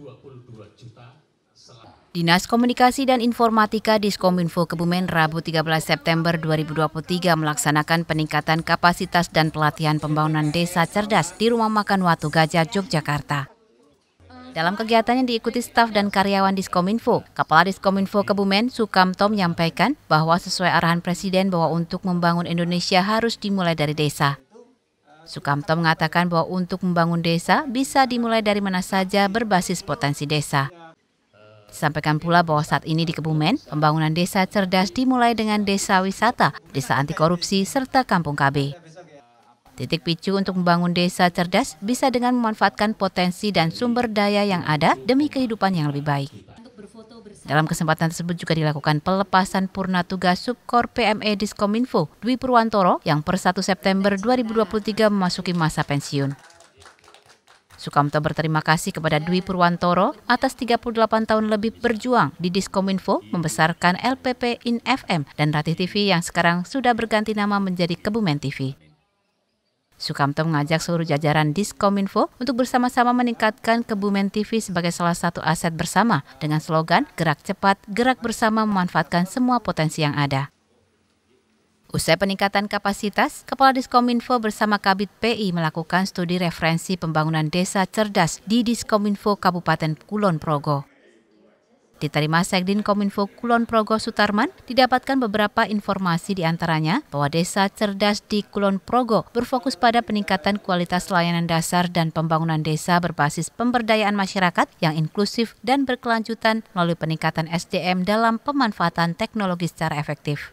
22 juta Dinas Komunikasi dan Informatika Diskominfo Kebumen Rabu 13 September 2023 melaksanakan peningkatan kapasitas dan pelatihan pembangunan desa cerdas di Rumah Makan Watu Gajah, Yogyakarta. Dalam kegiatan yang diikuti staf dan karyawan Diskominfo, Kepala Diskominfo Kebumen Sukamto menyampaikan bahwa sesuai arahan Presiden bahwa untuk membangun Indonesia harus dimulai dari desa. Sukamto mengatakan bahwa untuk membangun desa bisa dimulai dari mana saja berbasis potensi desa. Disampaikan pula bahwa saat ini di Kebumen, pembangunan desa cerdas dimulai dengan desa wisata, desa anti korupsi, serta kampung KB. Titik picu untuk membangun desa cerdas bisa dengan memanfaatkan potensi dan sumber daya yang ada demi kehidupan yang lebih baik. Dalam kesempatan tersebut juga dilakukan pelepasan purna tugas Subkor PME Diskominfo Dwi Purwantoro yang per 1 September 2023 memasuki masa pensiun. Sukamto berterima kasih kepada Dwi Purwantoro atas 38 tahun lebih berjuang di Diskominfo, membesarkan LPP In FM dan Ratih TV yang sekarang sudah berganti nama menjadi Kebumen TV. Sukamto mengajak seluruh jajaran Diskominfo untuk bersama-sama meningkatkan Kebumen TV sebagai salah satu aset bersama dengan slogan Gerak Cepat, Gerak Bersama memanfaatkan semua potensi yang ada. Usai peningkatan kapasitas, Kepala Diskominfo bersama Kabit PI melakukan studi referensi pembangunan desa cerdas di Diskominfo Kabupaten Kulon Progo. Diterima Sekdin Kominfo Kulon Progo Sutarman, didapatkan beberapa informasi di antaranya bahwa desa cerdas di Kulon Progo berfokus pada peningkatan kualitas layanan dasar dan pembangunan desa berbasis pemberdayaan masyarakat yang inklusif dan berkelanjutan melalui peningkatan SDM dalam pemanfaatan teknologi secara efektif.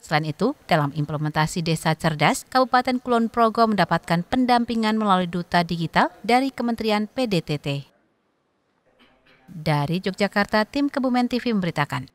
Selain itu, dalam implementasi desa cerdas, Kabupaten Kulon Progo mendapatkan pendampingan melalui Duta Digital dari Kementerian PDTT. Dari Yogyakarta, tim Kebumen TV memberitakan.